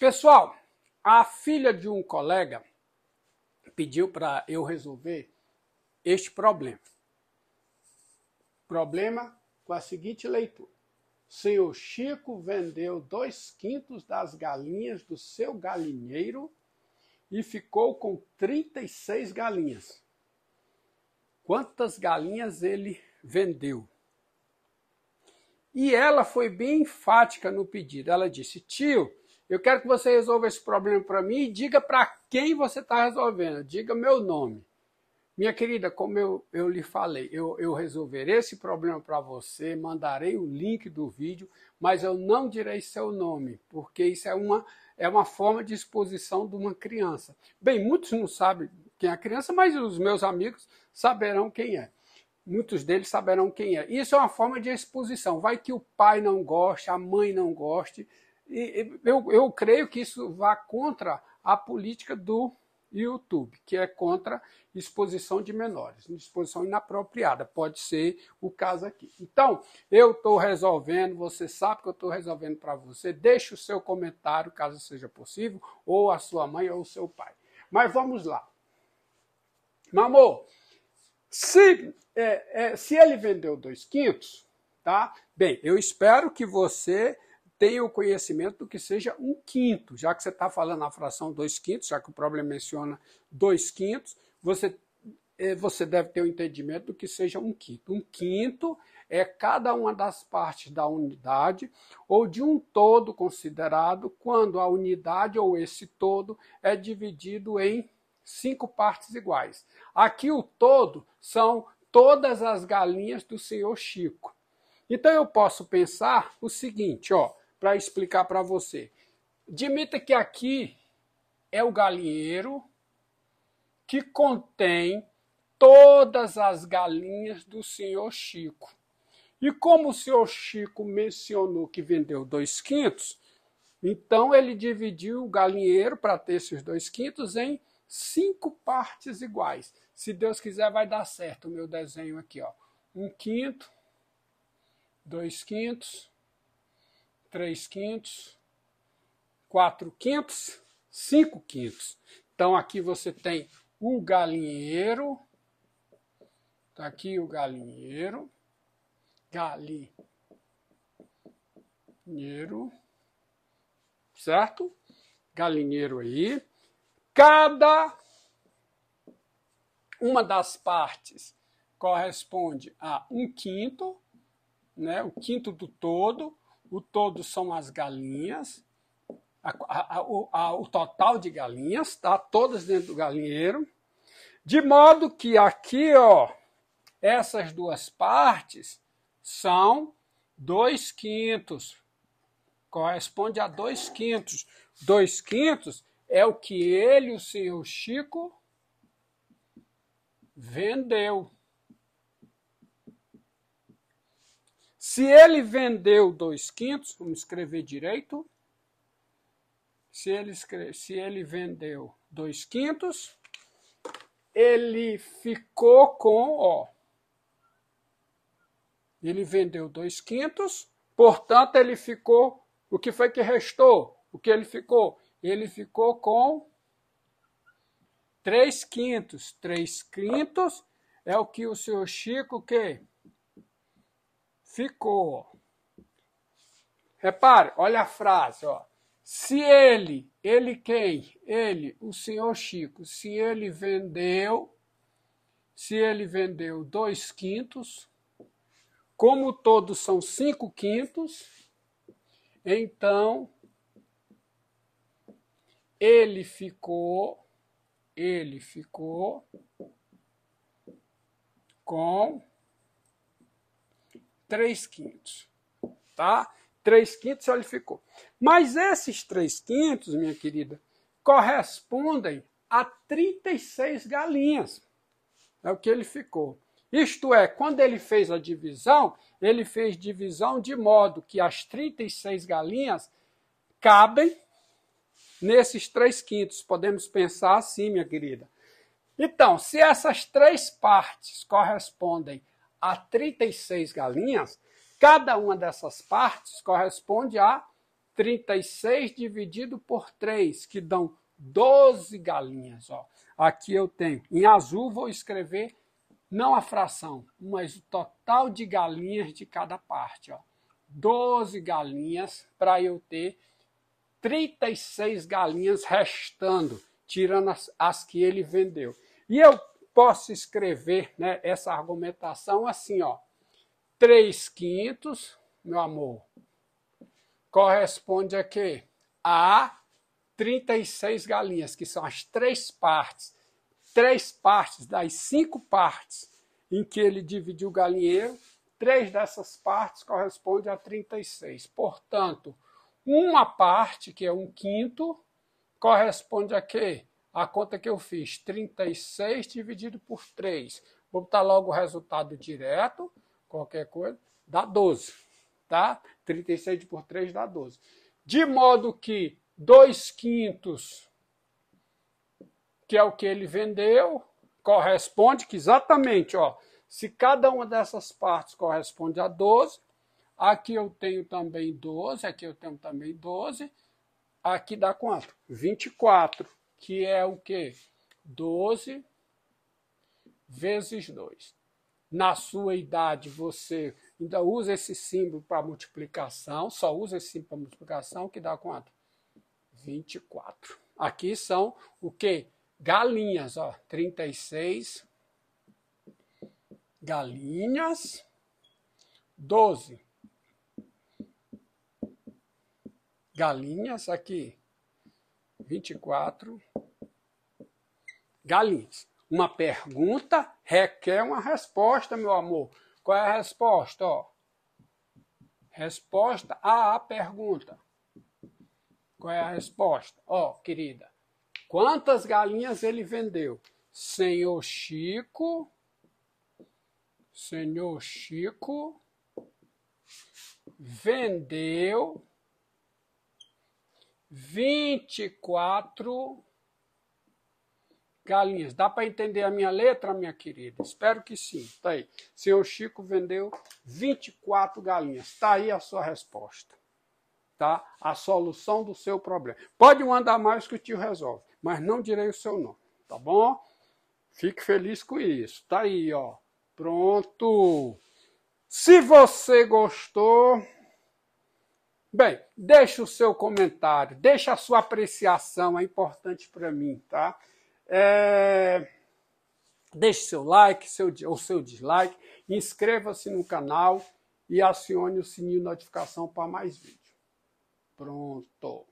Pessoal, a filha de um colega pediu para eu resolver este problema. Problema com a seguinte leitura. Senhor Chico vendeu dois quintos das galinhas do seu galinheiro e ficou com 36 galinhas. Quantas galinhas ele vendeu? E ela foi bem enfática no pedido. Ela disse: Tio, eu quero que você resolva esse problema para mim e diga para quem você está resolvendo. Diga meu nome. Minha querida, como eu, eu lhe falei, eu, eu resolverei esse problema para você, mandarei o link do vídeo, mas eu não direi seu nome, porque isso é uma, é uma forma de exposição de uma criança. Bem, muitos não sabem quem é a criança, mas os meus amigos saberão quem é. Muitos deles saberão quem é. Isso é uma forma de exposição. Vai que o pai não goste, a mãe não goste, e eu, eu creio que isso vá contra a política do YouTube, que é contra exposição de menores, exposição inapropriada, pode ser o caso aqui. Então, eu estou resolvendo, você sabe que eu estou resolvendo para você, deixe o seu comentário, caso seja possível, ou a sua mãe ou o seu pai. Mas vamos lá. Mamor, se, é, é, se ele vendeu dois quintos, tá? Bem, eu espero que você tenha o conhecimento do que seja um quinto, já que você está falando na fração dois quintos, já que o problema menciona dois quintos, você, é, você deve ter o entendimento do que seja um quinto. Um quinto é cada uma das partes da unidade ou de um todo considerado quando a unidade ou esse todo é dividido em cinco partes iguais. Aqui o todo são todas as galinhas do senhor Chico. Então eu posso pensar o seguinte, ó, para explicar para você. Admita que aqui é o galinheiro que contém todas as galinhas do senhor Chico. E como o senhor Chico mencionou que vendeu dois quintos, então ele dividiu o galinheiro para ter esses dois quintos em cinco partes iguais. Se Deus quiser, vai dar certo o meu desenho aqui, ó. Um quinto, dois quintos, 3 quintos, 4 quintos, 5 quintos. Então aqui você tem o galinheiro, tá aqui o galinheiro, galinheiro, certo? Galinheiro aí. Cada uma das partes corresponde a um quinto, né? O quinto do todo o todo são as galinhas, a, a, a, o total de galinhas, tá? Todas dentro do galinheiro. De modo que aqui, ó, essas duas partes são dois quintos. Corresponde a dois quintos. dois quintos é o que ele, o senhor Chico, vendeu. Se ele vendeu dois quintos, vamos escrever direito. Se ele, se ele vendeu dois quintos, ele ficou com, ó. Ele vendeu dois quintos, portanto, ele ficou. O que foi que restou? O que ele ficou? Ele ficou com três quintos. Três quintos é o que o senhor Chico que Ficou. Repare, olha a frase, ó. Se ele, ele quem? Ele, o senhor Chico, se ele vendeu, se ele vendeu dois quintos, como todos são cinco quintos, então ele ficou, ele ficou com 3 quintos. Tá? 3 quintos ele ficou. Mas esses 3 quintos, minha querida, correspondem a 36 galinhas. É o que ele ficou. Isto é, quando ele fez a divisão, ele fez divisão de modo que as 36 galinhas cabem nesses três quintos. Podemos pensar assim, minha querida. Então, se essas três partes correspondem a 36 galinhas, cada uma dessas partes corresponde a 36 dividido por 3, que dão 12 galinhas. Ó. Aqui eu tenho, em azul vou escrever não a fração, mas o total de galinhas de cada parte. Ó. 12 galinhas para eu ter 36 galinhas restando, tirando as, as que ele vendeu. E eu posso escrever né, essa argumentação assim, ó. 3 quintos, meu amor, corresponde a quê? A 36 galinhas, que são as três partes. Três partes das cinco partes em que ele dividiu o galinheiro, três dessas partes correspondem a 36. Portanto, uma parte, que é um quinto, corresponde a quê? a conta que eu fiz, 36 dividido por 3. Vou botar logo o resultado direto, qualquer coisa, dá 12, tá? 36 por 3 dá 12. De modo que 2 quintos, que é o que ele vendeu, corresponde que exatamente, ó, se cada uma dessas partes corresponde a 12, aqui eu tenho também 12, aqui eu tenho também 12, aqui dá quanto? 24 que é o quê? 12 vezes 2. Na sua idade, você ainda usa esse símbolo para multiplicação, só usa esse símbolo para multiplicação, que dá quanto? 24. Aqui são o quê? Galinhas, ó, 36 galinhas, 12 galinhas aqui, 24 galinhas. Uma pergunta requer uma resposta, meu amor. Qual é a resposta? Ó, resposta à pergunta. Qual é a resposta? Ó, querida. Quantas galinhas ele vendeu? Senhor Chico. Senhor Chico vendeu 24 galinhas. Dá para entender a minha letra, minha querida? Espero que sim. Tá aí. Senhor Chico vendeu 24 galinhas. Tá aí a sua resposta. Tá? A solução do seu problema. Pode mandar mais que o tio resolve, mas não direi o seu nome, tá bom? Fique feliz com isso. Tá aí, ó. Pronto. Se você gostou, Bem, deixe o seu comentário, deixe a sua apreciação, é importante para mim, tá? É... Deixe seu like, seu, ou seu dislike, inscreva-se no canal e acione o sininho de notificação para mais vídeos. Pronto.